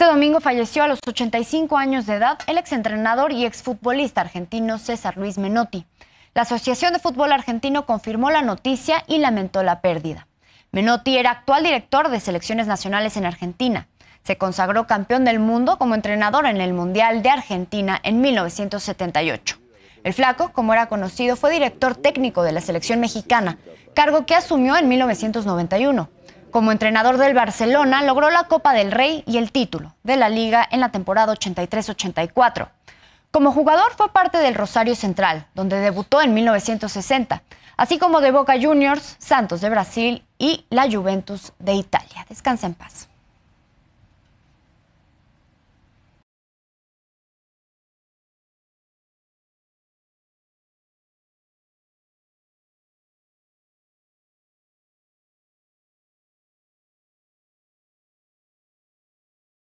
Este domingo falleció a los 85 años de edad el exentrenador y exfutbolista argentino César Luis Menotti. La Asociación de Fútbol Argentino confirmó la noticia y lamentó la pérdida. Menotti era actual director de selecciones nacionales en Argentina. Se consagró campeón del mundo como entrenador en el Mundial de Argentina en 1978. El flaco, como era conocido, fue director técnico de la selección mexicana, cargo que asumió en 1991. Como entrenador del Barcelona, logró la Copa del Rey y el título de la liga en la temporada 83-84. Como jugador fue parte del Rosario Central, donde debutó en 1960, así como de Boca Juniors, Santos de Brasil y la Juventus de Italia. Descansa en paz.